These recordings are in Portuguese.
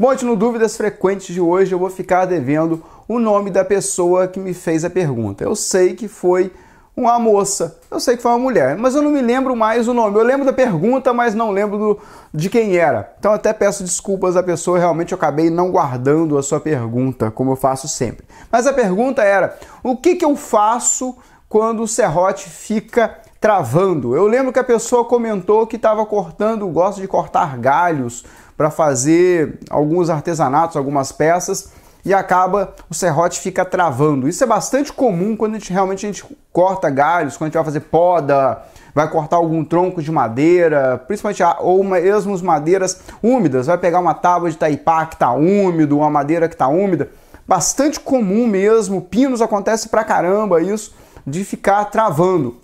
Monte no Dúvidas Frequentes de hoje eu vou ficar devendo o nome da pessoa que me fez a pergunta. Eu sei que foi uma moça, eu sei que foi uma mulher, mas eu não me lembro mais o nome. Eu lembro da pergunta, mas não lembro do, de quem era. Então até peço desculpas à pessoa, realmente eu acabei não guardando a sua pergunta, como eu faço sempre. Mas a pergunta era: o que, que eu faço quando o serrote fica travando. Eu lembro que a pessoa comentou que estava cortando, gosta de cortar galhos para fazer alguns artesanatos, algumas peças e acaba o serrote fica travando. Isso é bastante comum quando a gente realmente a gente corta galhos, quando a gente vai fazer poda, vai cortar algum tronco de madeira, principalmente ah, ou mesmo madeiras úmidas, vai pegar uma tábua de taipá que está úmido, uma madeira que está úmida. Bastante comum mesmo, pinos acontece pra caramba isso de ficar travando.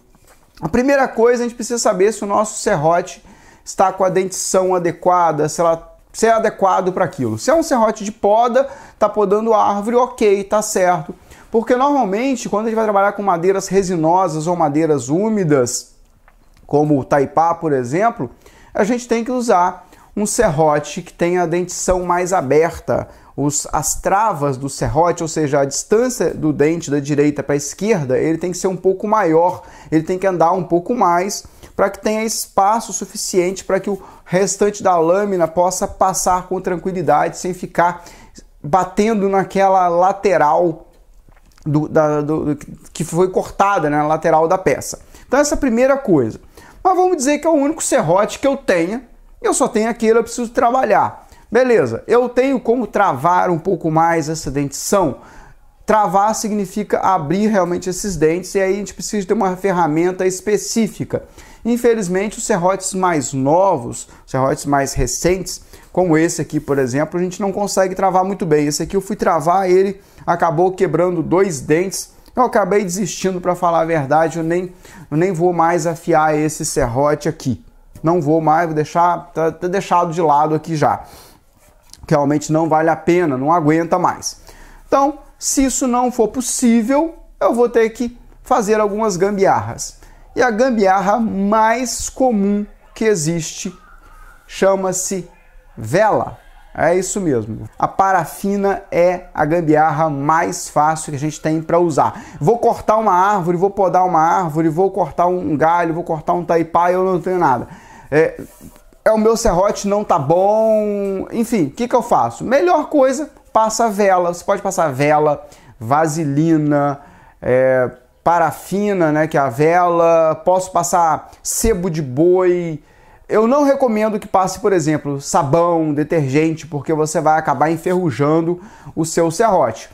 A primeira coisa, a gente precisa saber se o nosso serrote está com a dentição adequada, se ela se é adequado para aquilo. Se é um serrote de poda, tá podando a árvore, ok, tá certo. Porque normalmente, quando a gente vai trabalhar com madeiras resinosas ou madeiras úmidas, como o taipá, por exemplo, a gente tem que usar um serrote que tenha a dentição mais aberta, os, as travas do serrote, ou seja, a distância do dente da direita para a esquerda, ele tem que ser um pouco maior, ele tem que andar um pouco mais para que tenha espaço suficiente para que o restante da lâmina possa passar com tranquilidade, sem ficar batendo naquela lateral do, da, do, que foi cortada, né, na lateral da peça. Então essa é a primeira coisa. Mas vamos dizer que é o único serrote que eu tenha eu só tenho aquilo, eu preciso trabalhar. Beleza, eu tenho como travar um pouco mais essa dentição. Travar significa abrir realmente esses dentes e aí a gente precisa ter uma ferramenta específica. Infelizmente, os serrotes mais novos, serrotes mais recentes, como esse aqui, por exemplo, a gente não consegue travar muito bem. Esse aqui eu fui travar, ele acabou quebrando dois dentes. Eu acabei desistindo, para falar a verdade, eu nem, eu nem vou mais afiar esse serrote aqui não vou mais, vou deixar, tá, tá deixado de lado aqui já. Que realmente não vale a pena, não aguenta mais. Então, se isso não for possível, eu vou ter que fazer algumas gambiarras. E a gambiarra mais comum que existe chama-se vela. É isso mesmo. A parafina é a gambiarra mais fácil que a gente tem para usar. Vou cortar uma árvore, vou podar uma árvore, vou cortar um galho, vou cortar um taipá, eu não tenho nada. É, é o meu serrote não tá bom. Enfim, o que, que eu faço? Melhor coisa, passa vela. Você pode passar vela, vaselina, é, parafina, né, que é a vela. Posso passar sebo de boi. Eu não recomendo que passe, por exemplo, sabão, detergente, porque você vai acabar enferrujando o seu serrote.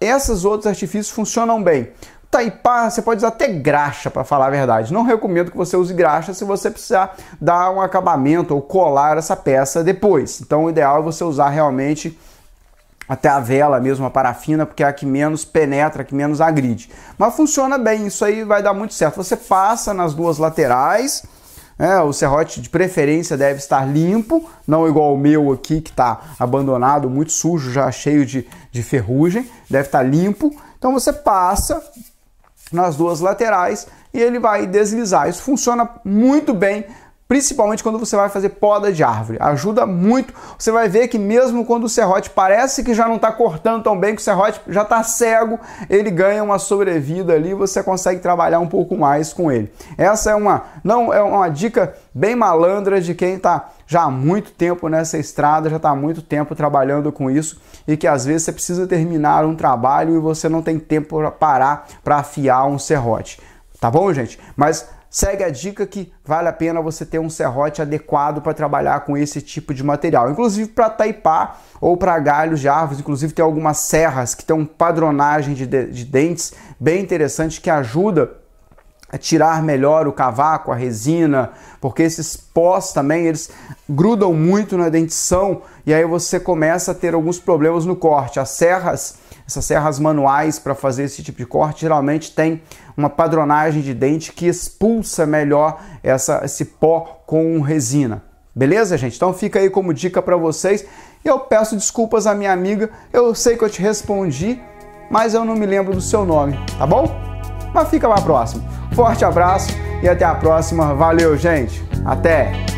Esses outros artifícios funcionam bem. Taipá, você pode usar até graxa, para falar a verdade. Não recomendo que você use graxa se você precisar dar um acabamento ou colar essa peça depois. Então, o ideal é você usar realmente até a vela mesmo, a parafina, porque é a que menos penetra, a que menos agride. Mas funciona bem, isso aí vai dar muito certo. Você passa nas duas laterais, né? o serrote de preferência deve estar limpo, não igual o meu aqui que está abandonado, muito sujo, já cheio de, de ferrugem, deve estar limpo. Então você passa, nas duas laterais e ele vai deslizar. Isso funciona muito bem principalmente quando você vai fazer poda de árvore. Ajuda muito. Você vai ver que mesmo quando o serrote parece que já não está cortando tão bem, que o serrote já está cego, ele ganha uma sobrevida ali, você consegue trabalhar um pouco mais com ele. Essa é uma não é uma dica bem malandra de quem está já há muito tempo nessa estrada, já está há muito tempo trabalhando com isso e que às vezes você precisa terminar um trabalho e você não tem tempo para parar para afiar um serrote. Tá bom, gente? Mas segue a dica que vale a pena você ter um serrote adequado para trabalhar com esse tipo de material. Inclusive para taipar ou para galhos de árvores, inclusive tem algumas serras que tem uma padronagem de, de, de dentes bem interessante que ajuda a tirar melhor o cavaco, a resina, porque esses pós também eles grudam muito na dentição e aí você começa a ter alguns problemas no corte. As serras essas serras manuais para fazer esse tipo de corte geralmente tem uma padronagem de dente que expulsa melhor essa, esse pó com resina. Beleza, gente? Então fica aí como dica para vocês. Eu peço desculpas à minha amiga, eu sei que eu te respondi, mas eu não me lembro do seu nome, tá bom? Mas fica para próxima. Forte abraço e até a próxima. Valeu, gente. Até.